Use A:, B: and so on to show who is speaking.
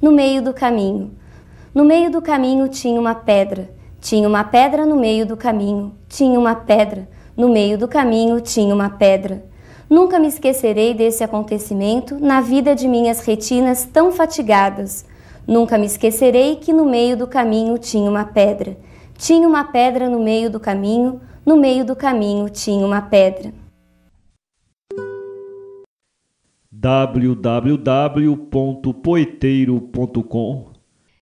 A: no meio do caminho. No meio do caminho tinha uma pedra, tinha uma pedra no meio do caminho, tinha uma pedra, no meio do caminho tinha uma pedra. Nunca me esquecerei desse acontecimento na vida de minhas retinas tão fatigadas. Nunca me esquecerei que no meio do caminho tinha uma pedra. Tinha uma pedra no meio do caminho, no meio do caminho tinha uma pedra.
B: www.poeteiro.com